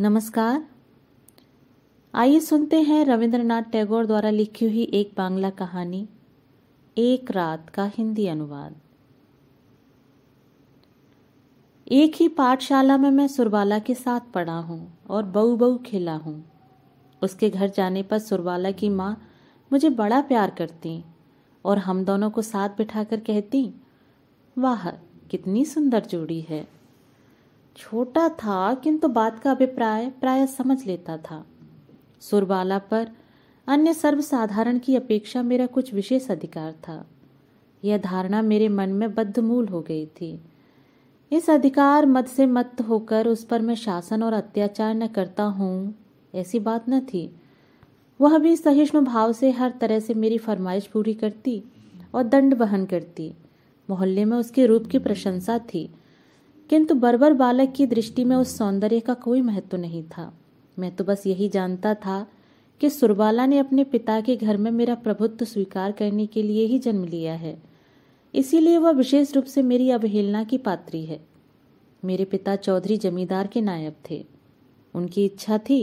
नमस्कार आइए सुनते हैं रविंद्रनाथ टैगोर द्वारा लिखी हुई एक बांग्ला कहानी एक रात का हिंदी अनुवाद एक ही पाठशाला में मैं सुरबाला के साथ पढ़ा हूँ और बहु बहु खेला हूँ उसके घर जाने पर सुरबाला की माँ मुझे बड़ा प्यार करती और हम दोनों को साथ बिठाकर कहती वाह कितनी सुंदर जोड़ी है छोटा था किंतु बात का अभिप्राय प्राय समझ लेता था सुरबाला पर अन्य सर्वसाधारण की अपेक्षा मेरा कुछ विशेष अधिकार था यह धारणा मेरे मन में बद्धमूल हो गई थी इस अधिकार मत से मत होकर उस पर मैं शासन और अत्याचार न करता हूँ ऐसी बात न थी वह भी सहिष्णु भाव से हर तरह से मेरी फरमाइश पूरी करती और दंड बहन करती मोहल्ले में उसके रूप की प्रशंसा थी किंतु बर्बर बालक की दृष्टि में उस सौंदर्य का कोई महत्व नहीं था मैं तो बस यही जानता था कि सुरबाला ने अपने पिता के घर में मेरा प्रभुत्व स्वीकार करने के लिए ही जन्म लिया है इसीलिए वह विशेष रूप से मेरी अवहेलना की पात्री है मेरे पिता चौधरी जमींदार के नायब थे उनकी इच्छा थी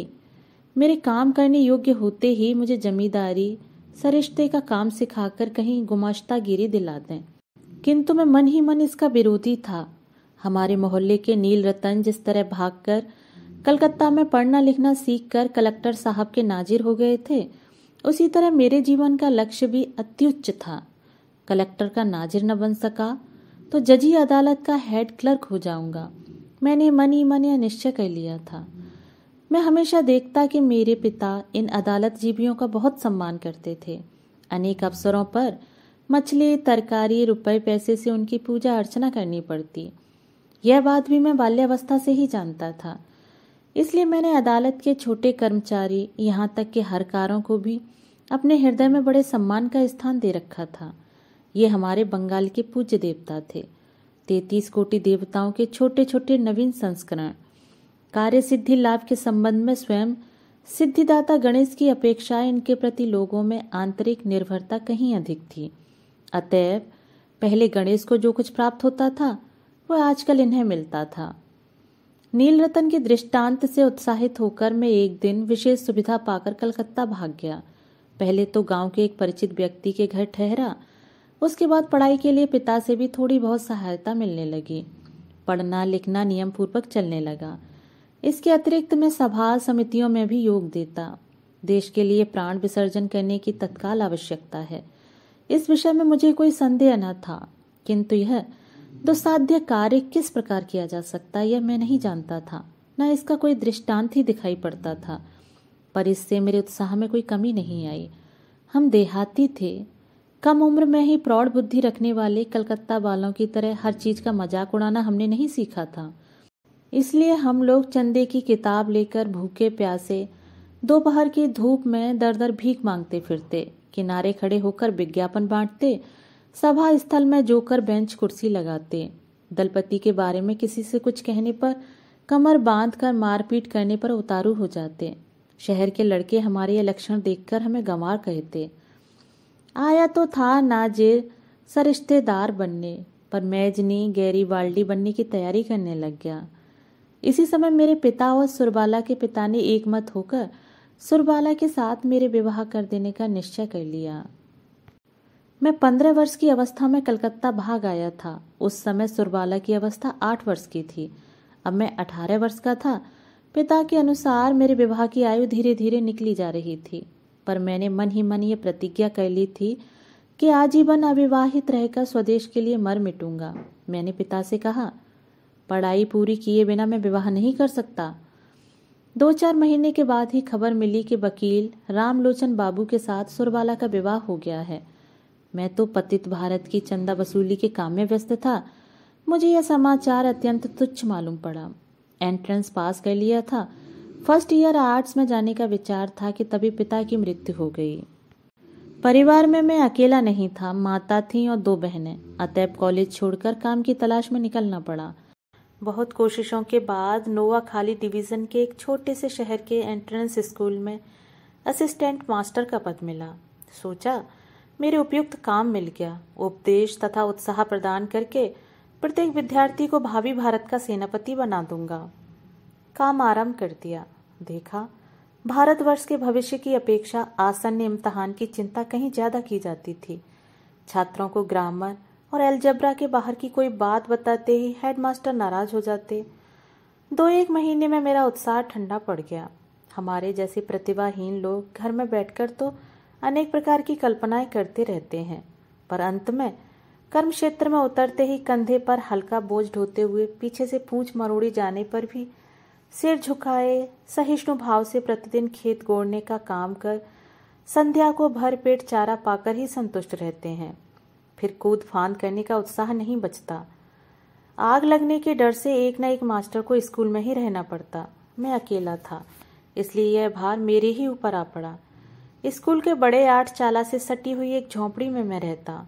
मेरे काम करने योग्य होते ही मुझे जमींदारी सरिश्ते का काम सिखाकर कहीं गुमाश्ता गिरी दिला दें किंतु मैं मन ही मन इसका विरोधी था हमारे मोहल्ले के नील रतन जिस तरह भागकर कलकत्ता में पढ़ना लिखना सीख कर कलेक्टर साहब के नाजिर हो गए थे उसी तरह मेरे जीवन का लक्ष्य भी अत्युच्च था कलेक्टर का नाजिर न बन सका तो जजी अदालत का हेड क्लर्क हो जाऊंगा मैंने मन ही मन यह निश्चय कर लिया था मैं हमेशा देखता कि मेरे पिता इन अदालत जीवियों का बहुत सम्मान करते थे अनेक अवसरों पर मछली तरकारी रुपए पैसे से उनकी पूजा अर्चना करनी पड़ती यह बात भी मैं बाल्यावस्था से ही जानता था इसलिए मैंने अदालत के छोटे कर्मचारी यहाँ तक के हरकारों को भी अपने हृदय में बड़े सम्मान का स्थान दे रखा था ये हमारे बंगाल के पूज्य देवता थे तैतीस कोटि देवताओं के छोटे छोटे नवीन संस्करण कार्य सिद्धि लाभ के संबंध में स्वयं सिद्धिदाता गणेश की अपेक्षाएं इनके प्रति लोगों में आंतरिक निर्भरता कहीं अधिक थी अतएव पहले गणेश को जो कुछ प्राप्त होता था वह आजकल इन्हें मिलता था नीलरतन के दृष्टांत से उत्साहित होकर मैं एक दिन विशेष सुविधा पाकर कलकत्ता भाग गया पहले तो गांव के एक परिचित व्यक्ति के घर ठहरा उसके बाद पढ़ाई के लिए पिता से भी थोड़ी बहुत सहायता मिलने लगी पढ़ना लिखना नियम पूर्वक चलने लगा इसके अतिरिक्त मैं सभा समितियों में भी योग देता देश के लिए प्राण विसर्जन करने की तत्काल आवश्यकता है इस विषय में मुझे कोई संदेह न था किंतु यह तो साध्य कार्य किस प्रकार किया जा सकता यह मैं नहीं जानता था न इसका कोई दृष्टांत ही दिखाई पड़ता था पर इससे मेरे उत्साह में कोई कमी नहीं आई हम देहाती थे कम उम्र में ही प्रौढ़ बुद्धि रखने वाले कलकत्ता वालों की तरह हर चीज का मजाक उड़ाना हमने नहीं सीखा था इसलिए हम लोग चंदे की किताब लेकर भूखे प्यासे दोपहर की धूप में दर दर भीख मांगते फिरते किनारे खड़े होकर विज्ञापन बांटते सभा स्थल में जोकर बेंच कुर्सी लगाते दलपति के बारे में किसी से कुछ कहने पर कमर बांध कर मारपीट करने पर उतारू हो जाते शहर के लड़के हमारे ये लक्षण देखकर हमें गंवार कहते आया तो था ना जे सरिश्तेदार बनने पर मैजनी गैरी बाल्डी बनने की तैयारी करने लग गया इसी समय मेरे पिता और सुरबाला के पिता ने एकमत होकर सुरबाला के साथ मेरे विवाह कर देने का निश्चय कर लिया मैं पंद्रह वर्ष की अवस्था में कलकत्ता भाग आया था उस समय सुरबाला की अवस्था आठ वर्ष की थी अब मैं अठारह वर्ष का था पिता के अनुसार मेरे विवाह की आयु धीरे धीरे निकली जा रही थी पर मैंने मन ही मन ये प्रतिज्ञा कर ली थी कि आजीवन अविवाहित रहकर स्वदेश के लिए मर मिटूंगा मैंने पिता से कहा पढ़ाई पूरी किए बिना मैं विवाह नहीं कर सकता दो चार महीने के बाद ही खबर मिली कि वकील रामलोचन बाबू के साथ सुरबाला का विवाह हो गया है मैं तो पतित भारत की चंदा वसूली के काम में व्यस्त था मुझे यह समाचार अत्यंत तुच्छ मालूम पड़ा एंट्रेंस पास कर लिया था फर्स्ट ईयर आर्ट्स में जाने का विचार था कि तभी पिता की मृत्यु हो गई परिवार में मैं अकेला नहीं था माता थी और दो बहनें अतएव कॉलेज छोड़कर काम की तलाश में निकलना पड़ा बहुत कोशिशों के बाद नोवा खाली डिवीज़न के एक छोटे से शहर के एंट्रेंस स्कूल में असिस्टेंट मास्टर का पद मिला सोचा मेरे उपयुक्त काम मिल गया उपदेश तथा उत्साह प्रदान करके प्रत्येक विद्यार्थी को भावी भारत का सेनापति बना दूंगा काम आरंभ कर दिया देखा भारतवर्ष के भविष्य की अपेक्षा आसन्न इम्तहान की चिंता कहीं ज्यादा की जाती थी छात्रों को ग्रामर और एलजब्रा के बाहर की कोई बात बताते ही हेडमास्टर नाराज हो जाते दो एक महीने में मेरा उत्साह ठंडा पड़ गया हमारे जैसे प्रतिभाहीन लोग घर में बैठकर तो अनेक प्रकार की कल्पनाएं करते रहते हैं पर अंत में कर्म क्षेत्र में उतरते ही कंधे पर हल्का बोझ ढोते हुए पीछे से पूंछ मरोड़ी जाने पर भी सिर झुकाए सहिष्णु भाव से प्रतिदिन खेत गोड़ने का काम कर संध्या को भर पेट चारा पाकर ही संतुष्ट रहते हैं फिर कूद फांद करने का उत्साह नहीं बचता आग लगने के डर से एक न एक मास्टर को स्कूल में ही रहना पड़ता मैं अकेला था इसलिए यह भार मेरे ही ऊपर आ पड़ा स्कूल के बड़े आठ चाला से सटी हुई एक झोंपड़ी में मैं रहता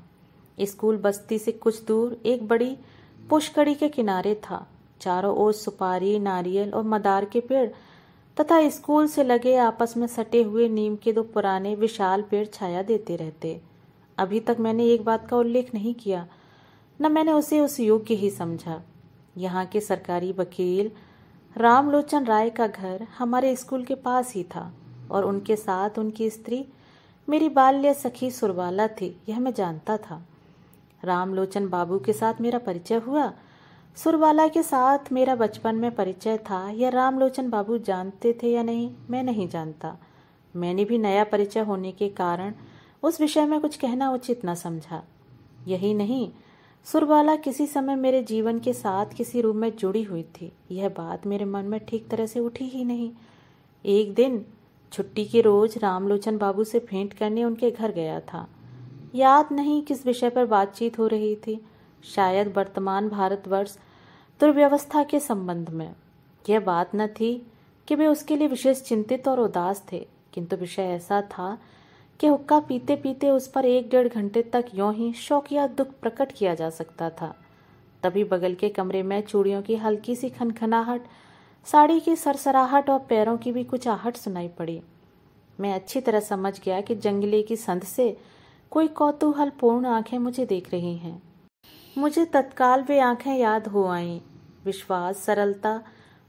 स्कूल बस्ती से कुछ दूर एक बड़ी पुष्कड़ी के किनारे था चारों ओर सुपारी नारियल और मदार के पेड़ तथा स्कूल से लगे आपस में सटे हुए नीम के दो पुराने विशाल पेड़ छाया देते रहते अभी तक मैंने एक बात का उल्लेख नहीं किया न मैंने उसे उस योग्य ही समझा यहाँ के सरकारी वकील रामलोचन राय का घर हमारे स्कूल के पास ही था और उनके साथ उनकी स्त्री मेरी बाल्य सखी सुरवाला थी यह मैं जानता था रामलोचन बाबू के साथ मेरा परिचय हुआ सुरवाला के साथ मेरा बचपन में परिचय था यह रामलोचन बाबू जानते थे या नहीं मैं नहीं जानता मैंने भी नया परिचय होने के कारण उस विषय में कुछ कहना उचित न समझा यही नहीं सुरबाला किसी समय मेरे जीवन के साथ किसी रूप में जुड़ी हुई थी यह बात मेरे मन में ठीक तरह से उठी ही नहीं एक दिन छुट्टी के रोज रामलोचन बाबू से भेंट करने उनके घर गया था याद नहीं किस विषय पर बातचीत हो रही थी शायद वर्तमान भारतवर्ष दुर्व्यवस्था के संबंध में यह बात न थी कि वे उसके लिए विशेष चिंतित और उदास थे किंतु विषय ऐसा था कि हुक्का पीते पीते उस पर एक डेढ़ घंटे तक यों ही शौक या दुख प्रकट किया जा सकता था तभी बगल के कमरे में चूड़ियों की हल्की सी खनखनाहट खन साड़ी की सरसराहट और पैरों की भी कुछ आहट सुनाई पड़ी मैं अच्छी तरह समझ गया कि जंगले की संध से कोई कौतूहलपूर्ण आंखें मुझे देख रही हैं मुझे तत्काल वे आंखें याद हो आईं विश्वास सरलता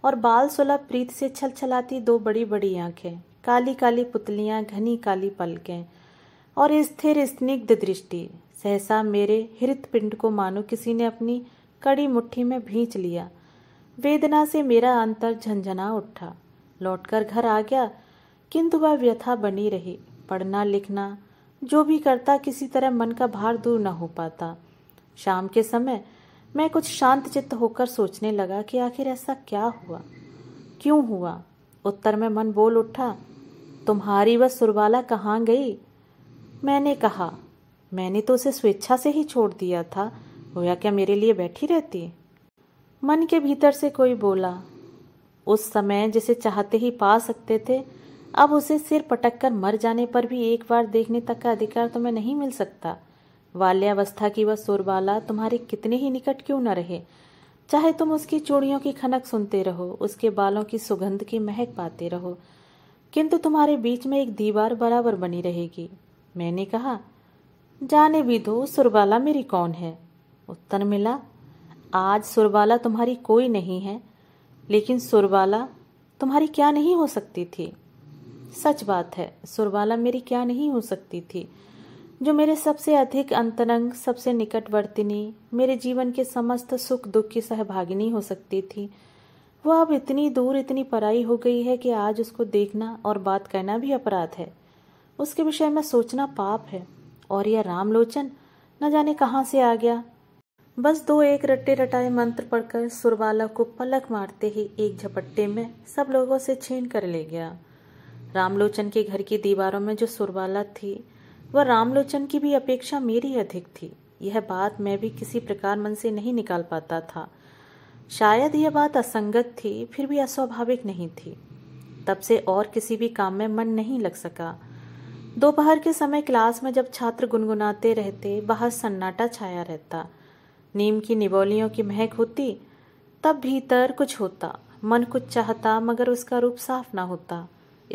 और बाल सुलभ प्रीत से छल छलाती दो बड़ी बड़ी आंखें काली काली पुतलियां घनी काली पलकें और स्थिर स्निग्ध दृष्टि सहसा मेरे हृत पिंड को मानो किसी ने अपनी कड़ी मुट्ठी में भींच लिया वेदना से मेरा अंतर झंझना उठा लौटकर घर आ गया किंतु वह व्यथा बनी रही पढ़ना लिखना जो भी करता किसी तरह मन का भार दूर न हो पाता शाम के समय मैं कुछ शांत चित्त होकर सोचने लगा कि आखिर ऐसा क्या हुआ क्यों हुआ उत्तर में मन बोल उठा तुम्हारी वह सुरवाला कहाँ गई मैंने कहा मैंने तो उसे स्वेच्छा से ही छोड़ दिया था या क्या मेरे लिए बैठी रहती है मन के भीतर से कोई बोला उस समय जिसे चाहते ही पा सकते थे अब उसे सिर पटक कर मर जाने पर भी एक बार देखने तक का अधिकार तुम्हें तो नहीं मिल सकता बाल्यावस्था की वह सुरबाला तुम्हारे कितने ही निकट क्यों न रहे चाहे तुम उसकी चूड़ियों की खनक सुनते रहो उसके बालों की सुगंध की महक पाते रहो किंतु तुम्हारे बीच में एक दीवार बराबर बनी रहेगी मैंने कहा जाने भी दो सुरबाला मेरी कौन है उत्तर मिला आज सुरबाला तुम्हारी कोई नहीं है लेकिन सुरबाला तुम्हारी क्या नहीं हो सकती थी सच बात है सुरबाला मेरी क्या नहीं हो सकती थी जो मेरे सबसे अधिक अंतरंग सबसे निकटवर्तिनी मेरे जीवन के समस्त सुख दुख की सहभागिनी हो सकती थी वह अब इतनी दूर इतनी पराई हो गई है कि आज उसको देखना और बात करना भी अपराध है उसके विषय में सोचना पाप है और यह रामलोचन न जाने कहाँ से आ गया बस दो एक रट्टे रटाए मंत्र पढ़कर सुरबाला को पलक मारते ही एक झपट्टे में सब लोगों से छीन कर ले गया रामलोचन के घर की दीवारों में जो सुरबाला थी वह रामलोचन की भी अपेक्षा मेरी अधिक थी यह बात मैं भी किसी प्रकार मन से नहीं निकाल पाता था शायद यह बात असंगत थी फिर भी अस्वाभाविक नहीं थी तब से और किसी भी काम में मन नहीं लग सका दोपहर के समय क्लास में जब छात्र गुनगुनाते रहते बाहर सन्नाटा छाया रहता नीम की निबोलियों की महक होती तब भीतर कुछ होता मन कुछ चाहता मगर उसका रूप साफ ना होता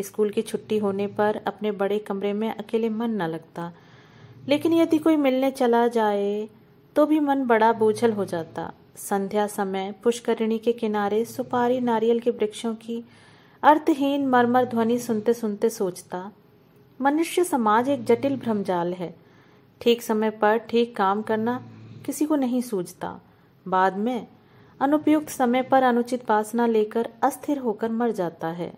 स्कूल की छुट्टी होने पर अपने बड़े कमरे में अकेले मन न लगता लेकिन यदि कोई मिलने चला जाए तो भी मन बड़ा बोझल हो जाता संध्या समय पुष्करिणी के किनारे सुपारी नारियल के वृक्षों की अर्थहीन मरमर ध्वनि सुनते सुनते सोचता मनुष्य समाज एक जटिल भ्रमजाल है ठीक समय पर ठीक काम करना किसी को नहीं सूझता बाद में अनुपयुक्त समय पर अनुचित वासना लेकर अस्थिर होकर मर जाता है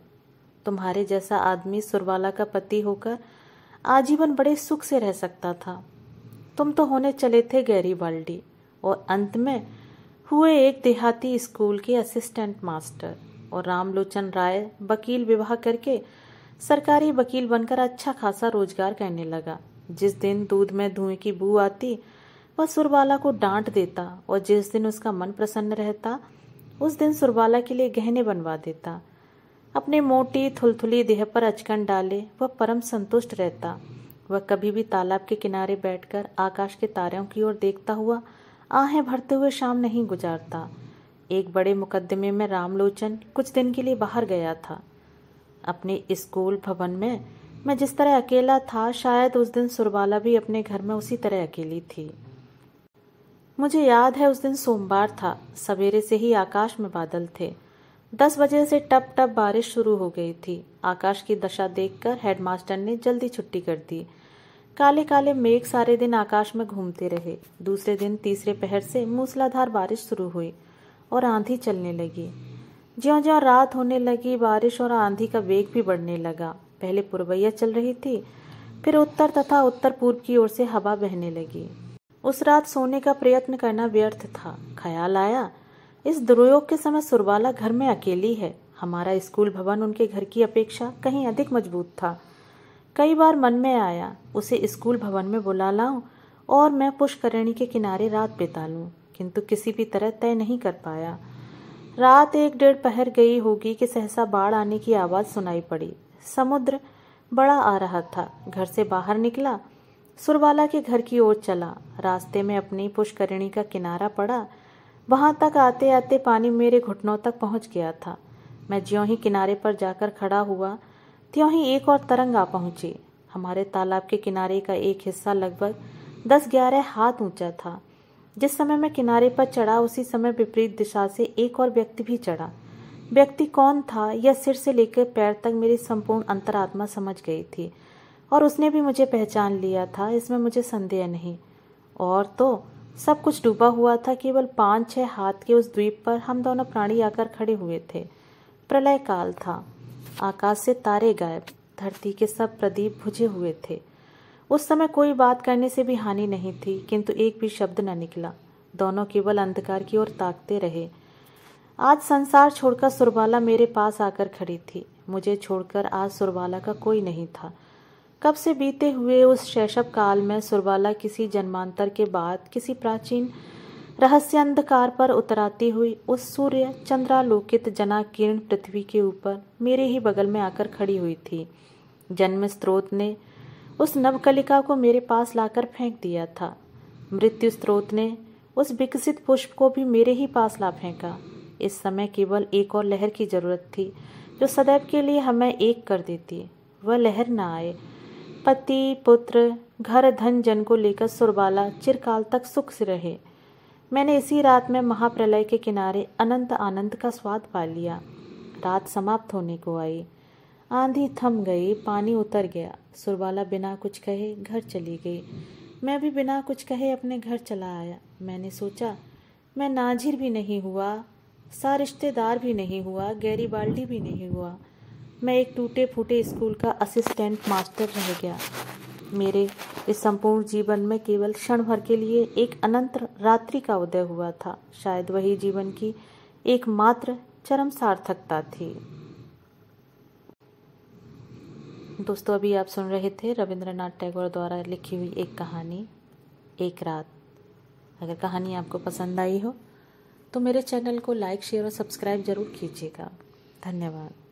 तुम्हारे जैसा आदमी सुरवाला का पति होकर आजीवन बड़े सुख से रह सकता था तुम तो होने चले थे गैरी बाल्डी और अंत में हुए एक देहाती स्कूल के असिस्टेंट मास्टर और रामलोचन राय वकील विवाह करके सरकारी वकील बनकर अच्छा खासा रोजगार करने लगा जिस दिन दूध में धुएं की बू आती वह सुरबाला को डांट देता और जिस दिन उसका मन प्रसन्न रहता उस दिन सुरबाला के लिए गहने बनवा देता अपने मोटी थुलथुली देह पर अचकन डाले वह परम संतुष्ट रहता वह कभी भी तालाब के किनारे बैठकर आकाश के तारों की ओर देखता हुआ आहें भरते हुए शाम नहीं गुजारता एक बड़े मुकदमे में रामलोचन कुछ दिन के लिए बाहर गया था अपने स्कूल भवन में मैं जिस तरह अकेला था शायद उस दिन सुरबाला भी अपने घर में उसी तरह अकेली थी मुझे याद है उस दिन सोमवार था सवेरे से ही आकाश में बादल थे दस बजे से टप टप बारिश शुरू हो गई थी आकाश की दशा देखकर हेडमास्टर ने जल्दी छुट्टी कर दी काले काले मेघ सारे दिन आकाश में घूमते रहे दूसरे दिन तीसरे पहर से मूसलाधार बारिश शुरू हुई और आंधी चलने लगी ज्यो ज्यो रात होने लगी बारिश और आंधी का वेग भी बढ़ने लगा पहले पुरवैया चल रही थी फिर उत्तर तथा उत्तर पूर्व की ओर से हवा बहने लगी उस रात सोने का प्रयत्न करना व्यर्थ था ख्याल आया इस दुरुयोग के समय सुरबाला घर में अकेली है हमारा स्कूल भवन उनके घर की अपेक्षा कहीं अधिक मजबूत था कई बार मन में आया उसे स्कूल भवन में बुला लाऊं और मैं पुष्करणी के किनारे रात बिता लूं किंतु किसी भी तरह तय नहीं कर पाया रात एक डेढ़ पहर गई होगी कि सहसा बाढ़ आने की आवाज सुनाई पड़ी समुद्र बड़ा आ रहा था घर से बाहर निकला सुरवाला के घर की ओर चला रास्ते में अपनी पुष्करिणी का किनारा पड़ा वहां तक आते आते पानी मेरे घुटनों तक पहुंच गया था मैं ज्यों ही किनारे पर जाकर खड़ा हुआ त्यों ही एक और तरंग आ पहुंची हमारे तालाब के किनारे का एक हिस्सा लगभग दस ग्यारह हाथ ऊंचा था जिस समय मैं किनारे पर चढ़ा उसी समय विपरीत दिशा से एक और व्यक्ति भी चढ़ा व्यक्ति कौन था यह सिर से लेकर पैर तक मेरी संपूर्ण अंतरात्मा समझ गई थी और उसने भी मुझे पहचान लिया था इसमें मुझे संदेह नहीं और तो सब कुछ डूबा हुआ था केवल पांच छह हाथ के उस द्वीप पर हम दोनों प्राणी आकर खड़े हुए थे प्रलय काल था आकाश से तारे गायब धरती के सब प्रदीप भुजे हुए थे उस समय कोई बात करने से भी हानि नहीं थी किंतु एक भी शब्द न निकला दोनों केवल अंधकार की ओर ताकते रहे आज संसार छोड़कर सुरबाला मेरे पास आकर खड़ी थी मुझे छोड़कर आज सुरबाला का कोई नहीं था कब से बीते हुए उस शैशव काल में सुरबाला किसी जन्मांतर के बाद किसी प्राचीन रहस्य अंधकार पर उतराती हुई उस सूर्य चंद्रालोकित जना किरण पृथ्वी के ऊपर मेरे ही बगल में आकर खड़ी हुई थी जन्म स्त्रोत ने उस नवकलिका को मेरे पास लाकर फेंक दिया था मृत्यु स्त्रोत ने उस विकसित पुष्प को भी मेरे ही पास ला फेंका इस समय केवल एक और लहर की जरूरत थी जो सदैव के लिए हमें एक कर देती वह लहर ना आए पति पुत्र घर धन जन को लेकर सुरबाला चिरकाल तक सुख से रहे मैंने इसी रात में महाप्रलय के किनारे अनंत आनंद का स्वाद पा लिया रात समाप्त होने को आई आंधी थम गई पानी उतर गया सुरबाला बिना कुछ कहे घर चली गई मैं भी बिना कुछ कहे अपने घर चला आया मैंने सोचा मैं नाजिर भी नहीं हुआ सा रिश्तेदार भी नहीं हुआ गैरी बाल्टी भी नहीं हुआ मैं एक टूटे फूटे स्कूल का असिस्टेंट मास्टर रह गया मेरे इस संपूर्ण जीवन में केवल क्षण भर के लिए एक अनंत रात्रि का उदय हुआ था शायद वही जीवन की एकमात्र चरम सार्थकता थी दोस्तों अभी आप सुन रहे थे रविंद्रनाथ टैगोर द्वारा लिखी हुई एक कहानी एक रात अगर कहानी आपको पसंद आई हो तो मेरे चैनल को लाइक शेयर और सब्सक्राइब जरूर कीजिएगा धन्यवाद